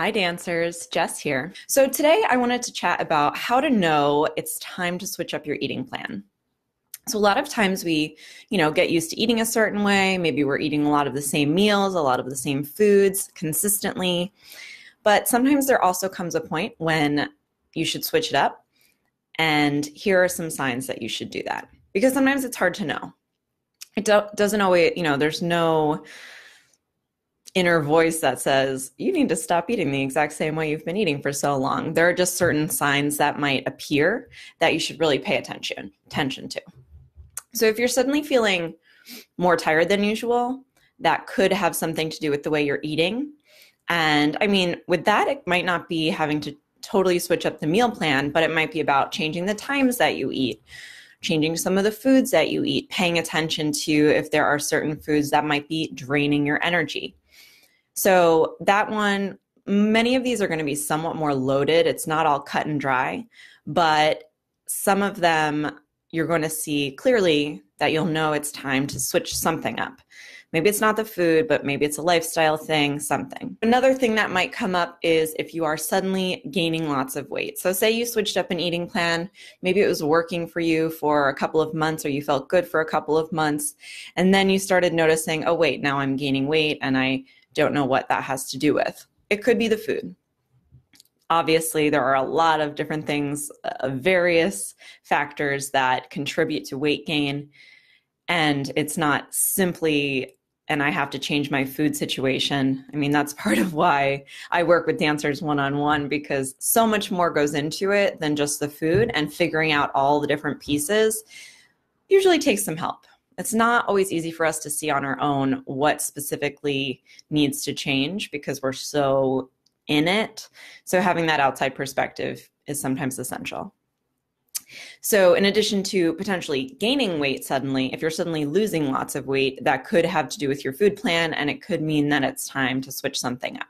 Hi, dancers. Jess here. So, today I wanted to chat about how to know it's time to switch up your eating plan. So, a lot of times we, you know, get used to eating a certain way. Maybe we're eating a lot of the same meals, a lot of the same foods consistently. But sometimes there also comes a point when you should switch it up. And here are some signs that you should do that because sometimes it's hard to know. It do- doesn't always, you know, there's no inner voice that says you need to stop eating the exact same way you've been eating for so long there are just certain signs that might appear that you should really pay attention attention to so if you're suddenly feeling more tired than usual that could have something to do with the way you're eating and i mean with that it might not be having to totally switch up the meal plan but it might be about changing the times that you eat changing some of the foods that you eat, paying attention to if there are certain foods that might be draining your energy. So that one, many of these are going to be somewhat more loaded. It's not all cut and dry, but some of them you're going to see clearly that you'll know it's time to switch something up. Maybe it's not the food, but maybe it's a lifestyle thing, something. Another thing that might come up is if you are suddenly gaining lots of weight. So, say you switched up an eating plan, maybe it was working for you for a couple of months or you felt good for a couple of months, and then you started noticing, oh, wait, now I'm gaining weight and I don't know what that has to do with. It could be the food. Obviously, there are a lot of different things, uh, various factors that contribute to weight gain. And it's not simply and I have to change my food situation. I mean, that's part of why I work with dancers one on one because so much more goes into it than just the food and figuring out all the different pieces usually takes some help it's not always easy for us to see on our own what specifically needs to change because we're so in it. So having that outside perspective is sometimes essential. So, in addition to potentially gaining weight suddenly, if you're suddenly losing lots of weight, that could have to do with your food plan and it could mean that it's time to switch something up.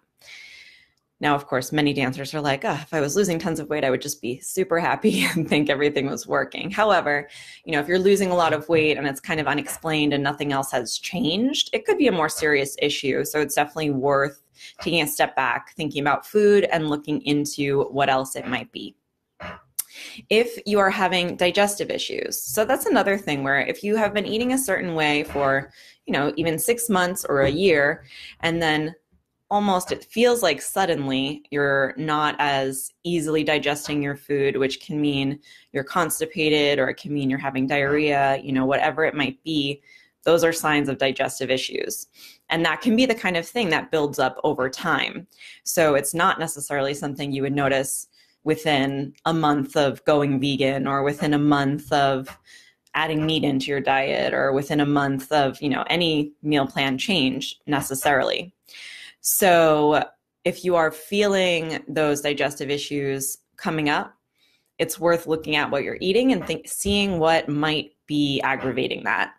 Now, of course, many dancers are like, oh, if I was losing tons of weight, I would just be super happy and think everything was working. However, you know, if you're losing a lot of weight and it's kind of unexplained and nothing else has changed, it could be a more serious issue. So it's definitely worth taking a step back, thinking about food and looking into what else it might be if you are having digestive issues. So that's another thing where if you have been eating a certain way for, you know, even 6 months or a year and then almost it feels like suddenly you're not as easily digesting your food which can mean you're constipated or it can mean you're having diarrhea you know whatever it might be those are signs of digestive issues and that can be the kind of thing that builds up over time so it's not necessarily something you would notice within a month of going vegan or within a month of adding meat into your diet or within a month of you know any meal plan change necessarily so if you are feeling those digestive issues coming up, it's worth looking at what you're eating and think, seeing what might be aggravating that.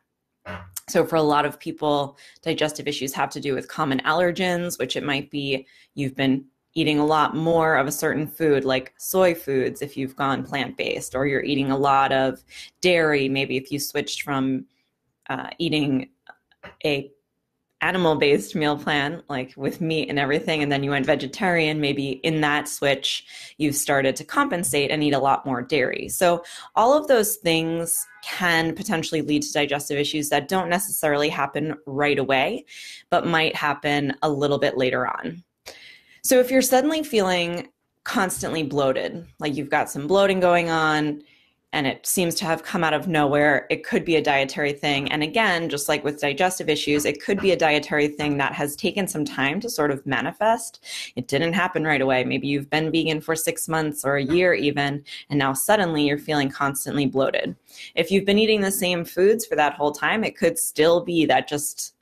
So, for a lot of people, digestive issues have to do with common allergens, which it might be you've been eating a lot more of a certain food, like soy foods, if you've gone plant based, or you're eating a lot of dairy, maybe if you switched from uh, eating a animal based meal plan, like with meat and everything, and then you went vegetarian, maybe in that switch, you've started to compensate and eat a lot more dairy. So, all of those things can potentially lead to digestive issues that don't necessarily happen right away, but might happen a little bit later on. So, if you're suddenly feeling constantly bloated, like you've got some bloating going on, and it seems to have come out of nowhere. It could be a dietary thing. And again, just like with digestive issues, it could be a dietary thing that has taken some time to sort of manifest. It didn't happen right away. Maybe you've been vegan for six months or a year even, and now suddenly you're feeling constantly bloated. If you've been eating the same foods for that whole time, it could still be that just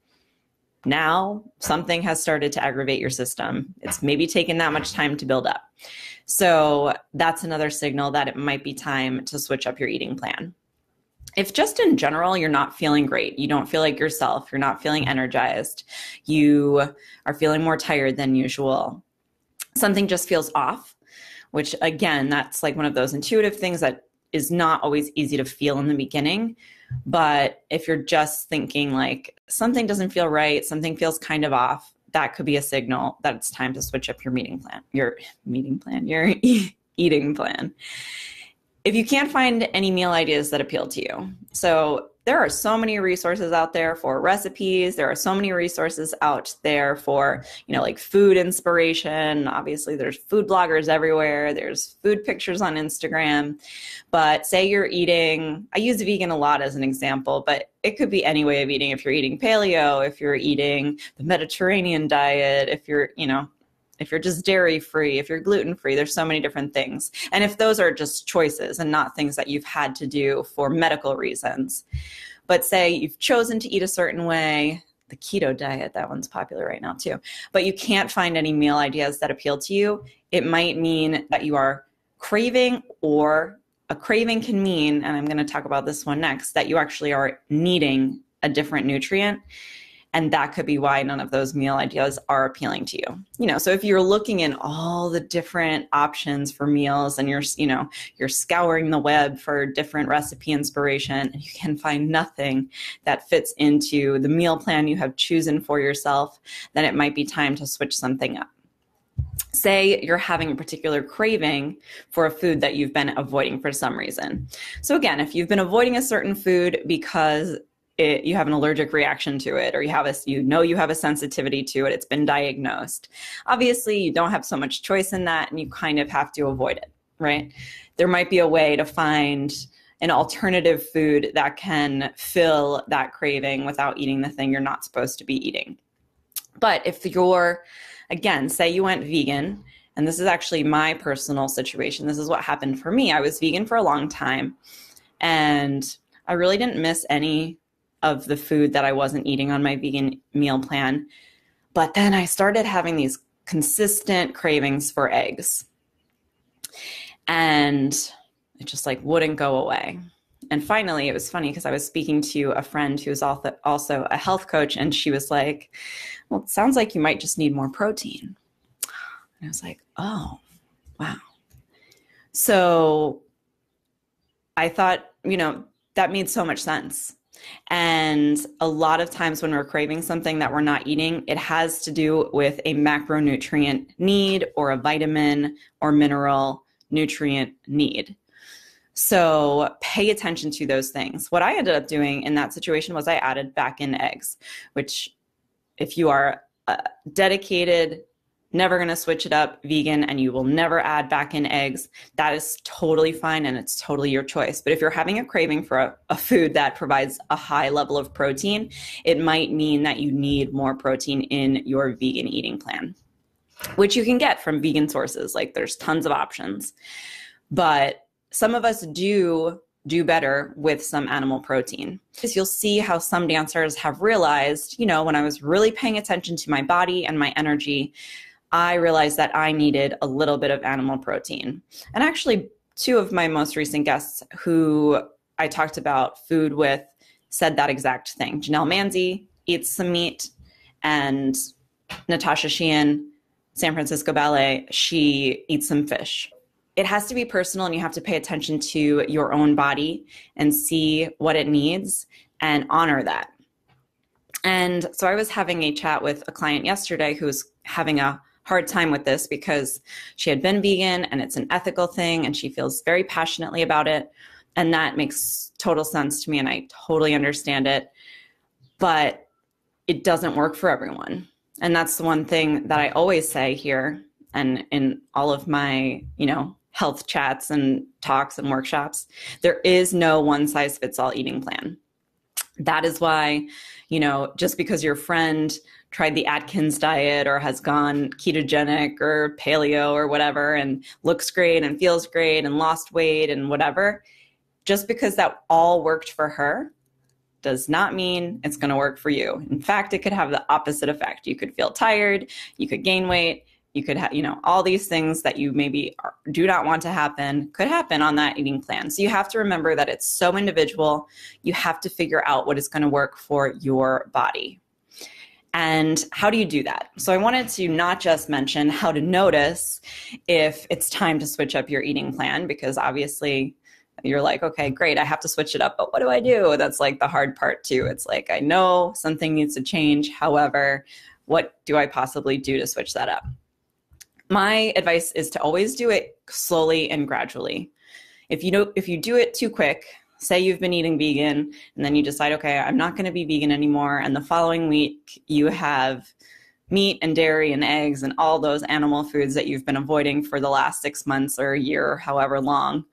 now something has started to aggravate your system. It's maybe taken that much time to build up. So that's another signal that it might be time to switch up your eating plan. If just in general you're not feeling great, you don't feel like yourself, you're not feeling energized, you are feeling more tired than usual, something just feels off, which again, that's like one of those intuitive things that is not always easy to feel in the beginning, but if you're just thinking like something doesn't feel right, something feels kind of off, that could be a signal that it's time to switch up your meeting plan, your meeting plan, your eating plan. If you can't find any meal ideas that appeal to you, so there are so many resources out there for recipes there are so many resources out there for you know like food inspiration obviously there's food bloggers everywhere there's food pictures on instagram but say you're eating i use vegan a lot as an example but it could be any way of eating if you're eating paleo if you're eating the mediterranean diet if you're you know if you're just dairy free, if you're gluten free, there's so many different things. And if those are just choices and not things that you've had to do for medical reasons, but say you've chosen to eat a certain way, the keto diet, that one's popular right now too, but you can't find any meal ideas that appeal to you, it might mean that you are craving or a craving can mean, and I'm going to talk about this one next, that you actually are needing a different nutrient. And that could be why none of those meal ideas are appealing to you. You know, so if you're looking in all the different options for meals and you're, you know, you're scouring the web for different recipe inspiration and you can find nothing that fits into the meal plan you have chosen for yourself, then it might be time to switch something up say you're having a particular craving for a food that you've been avoiding for some reason. So again, if you've been avoiding a certain food because it, you have an allergic reaction to it or you have a you know you have a sensitivity to it it's been diagnosed obviously you don't have so much choice in that and you kind of have to avoid it right there might be a way to find an alternative food that can fill that craving without eating the thing you're not supposed to be eating but if you're again say you went vegan and this is actually my personal situation this is what happened for me i was vegan for a long time and i really didn't miss any of the food that I wasn't eating on my vegan meal plan. But then I started having these consistent cravings for eggs. And it just like wouldn't go away. And finally, it was funny because I was speaking to a friend who was also a health coach, and she was like, Well, it sounds like you might just need more protein. And I was like, Oh, wow. So I thought, you know, that made so much sense and a lot of times when we're craving something that we're not eating, it has to do with a macronutrient need or a vitamin or mineral nutrient need. So pay attention to those things. What I ended up doing in that situation was I added back in eggs, which, if you are a uh, dedicated never going to switch it up vegan and you will never add back in eggs, that is totally fine and it's totally your choice. But if you're having a craving for a, a, food that provides a high level of protein, it might mean that you need more protein in your vegan eating plan, which you can get from vegan sources. Like there's tons of options. But some of us do do better with some animal protein. Because you'll see how some dancers have realized, you know, when I was really paying attention to my body and my energy, I realized that I needed a little bit of animal protein. And actually, two of my most recent guests who I talked about food with said that exact thing. Janelle Manzi eats some meat, and Natasha Sheehan, San Francisco Ballet, she eats some fish. It has to be personal, and you have to pay attention to your own body and see what it needs and honor that. And so I was having a chat with a client yesterday who's having a hard time with this because she had been vegan and it's an ethical thing and she feels very passionately about it. And that makes total sense to me and I totally understand it. But it doesn't work for everyone. And that's the one thing that I always say here and in all of my, you know, health chats and talks and workshops. There is no one size fits all eating plan. That is why, you know, just because your friend tried the Atkins diet or has gone ketogenic or paleo or whatever and looks great and feels great and lost weight and whatever, just because that all worked for her does not mean it's going to work for you. In fact, it could have the opposite effect. You could feel tired, you could gain weight, you could have, you know, all these things that you maybe are, do not want to happen could happen on that eating plan. So you have to remember that it's so individual. You have to figure out what is going to work for your body. And how do you do that? So, I wanted to not just mention how to notice if it's time to switch up your eating plan, because obviously you're like, okay, great, I have to switch it up, but what do I do? That's like the hard part, too. It's like, I know something needs to change. However, what do I possibly do to switch that up? My advice is to always do it slowly and gradually. If you do if you do it too quick, say you've been eating vegan and then you decide, okay, I'm not going to be vegan anymore. And the following week, you have meat and dairy and eggs and all those animal foods that you've been avoiding for the last six months or a year or however long.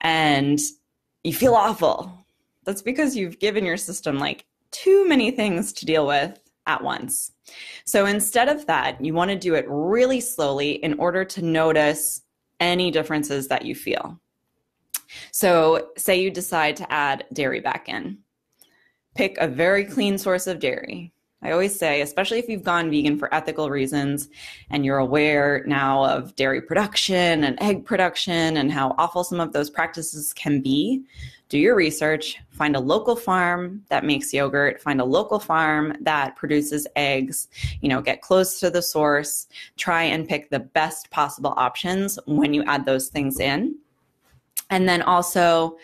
And you feel awful. That's because you've given your system like too many things to deal with at once. So instead of that, you want to do it really slowly in order to notice any differences that you feel. So, say you decide to add dairy back in. Pick a very clean source of dairy. I always say, especially if you've gone vegan for ethical reasons and you're aware now of dairy production and egg production and how awful some of those practices can be, do your research, find a local farm that makes yogurt, find a local farm that produces eggs, you know, get close to the source, try and pick the best possible options when you add those things in. And then also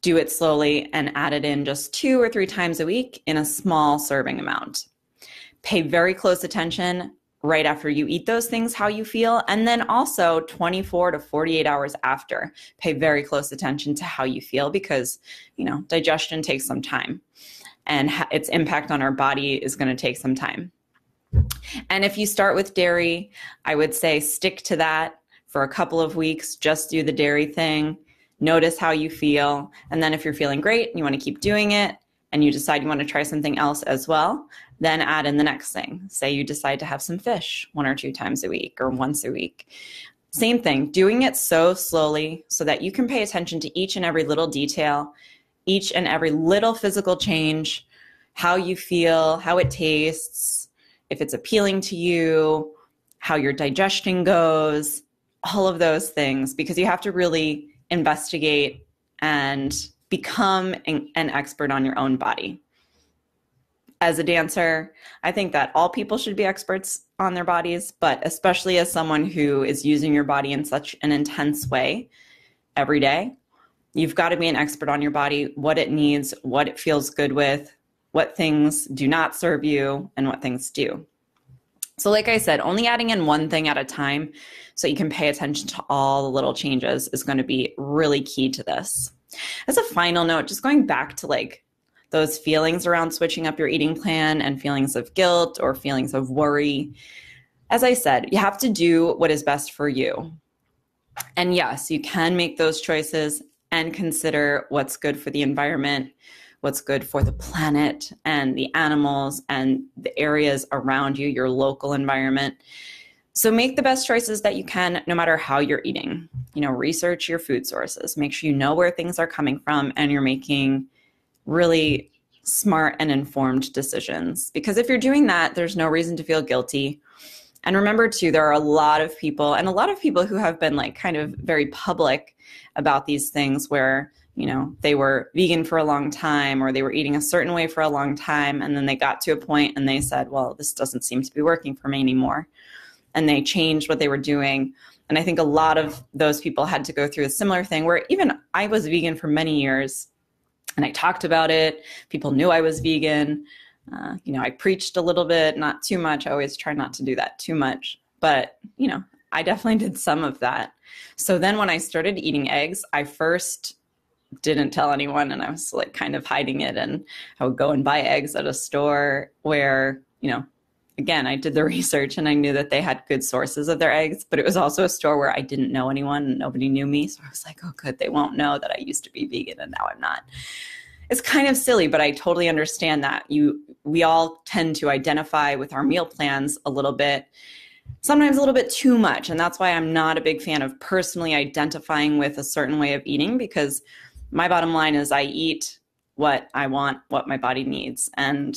do it slowly and add it in just two or three times a week in a small serving amount. Pay very close attention right after you eat those things how you feel and then also 24 to 48 hours after pay very close attention to how you feel because you know digestion takes some time and its impact on our body is going to take some time and if you start with dairy i would say stick to that for a couple of weeks, just do the dairy thing, notice how you feel. And then if you're feeling great and you want to keep doing it and you decide you want to try something else as well, then add in the next thing. Say you decide to have some fish one or two times a week or once a week. Same thing, doing it so slowly so that you can pay attention to each and every little detail, each and every little physical change, how you feel, how it tastes, if it's appealing to you, how your digestion goes, all of those things because you have to really investigate and become an, an expert on your own body. As a dancer, I think that all people should be experts on their bodies, but especially as someone who is using your body in such an intense way every day, you've got to be an expert on your body, what it needs, what it feels good with, what things do not serve you, and what things do. So, like I said, only adding in one thing at a time so you can pay attention to all the little changes is going to be really key to this. As a final note, just going back to like those feelings around switching up your eating plan and feelings of guilt or feelings of worry. As I said, you have to do what is best for you. And yes, you can make those choices and consider what's good for the environment, what's good for the planet and the animals and the areas around you, your local environment. So make the best choices that you can no matter how you're eating. You know, research your food sources, make sure you know where things are coming from and you're making really smart and informed decisions. Because if you're doing that, there's no reason to feel guilty. And remember, too, there are a lot of people and a lot of people who have been like kind of very public about these things where you know, they were vegan for a long time or they were eating a certain way for a long time. And then they got to a point and they said, well, this doesn't seem to be working for me anymore. And they changed what they were doing. And I think a lot of those people had to go through a similar thing where even I was vegan for many years and I talked about it. People knew I was vegan. Uh, you know, I preached a little bit, not too much. I always try not to do that too much. But, you know, I definitely did some of that. So then when I started eating eggs, I first didn't tell anyone and I was like kind of hiding it and I would go and buy eggs at a store where, you know, again, I did the research and I knew that they had good sources of their eggs, but it was also a store where I didn't know anyone and nobody knew me. So I was like, oh, good, they won't know that I used to be vegan and now I'm not. It's kind of silly, but I totally understand that you we all tend to identify with our meal plans a little bit sometimes a little bit too much. And that's why I'm not a big fan of personally identifying with a certain way of eating because my bottom line is I eat what I want, what my body needs. And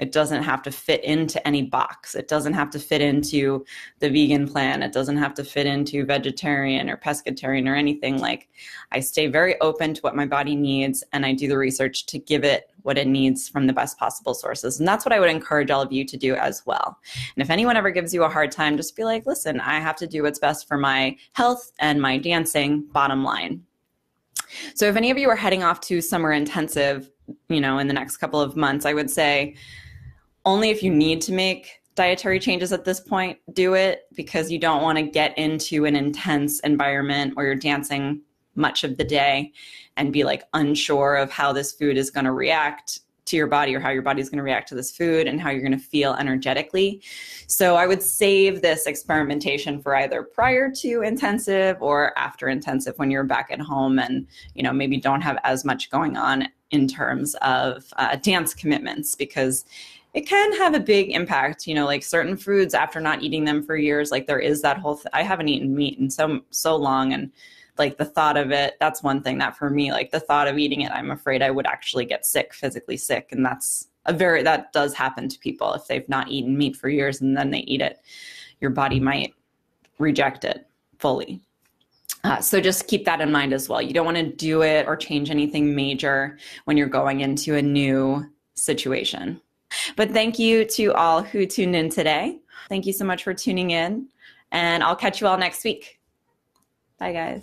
it doesn't have to fit into any box. It doesn't have to fit into the vegan plan. It doesn't have to fit into vegetarian or pescatarian or anything. Like, I stay very open to what my body needs and I do the research to give it what it needs from the best possible sources. And that's what I would encourage all of you to do as well. And if anyone ever gives you a hard time, just be like, listen, I have to do what's best for my health and my dancing, bottom line. So if any of you are heading off to summer intensive, you know, in the next couple of months, I would say only if you need to make dietary changes at this point, do it because you don't want to get into an intense environment where you're dancing much of the day and be like unsure of how this food is going to react to your body or how your body's going to react to this food and how you're going to feel energetically. So I would save this experimentation for either prior to intensive or after intensive when you're back at home and, you know, maybe don't have as much going on in terms of uh, dance commitments because it can have a big impact you know like certain foods after not eating them for years like there is that whole th- i haven't eaten meat in so so long and like the thought of it that's one thing that for me like the thought of eating it i'm afraid i would actually get sick physically sick and that's a very that does happen to people if they've not eaten meat for years and then they eat it your body might reject it fully uh, so just keep that in mind as well you don't want to do it or change anything major when you're going into a new situation but thank you to all who tuned in today thank you so much for tuning in and i'll catch you all next week bye guys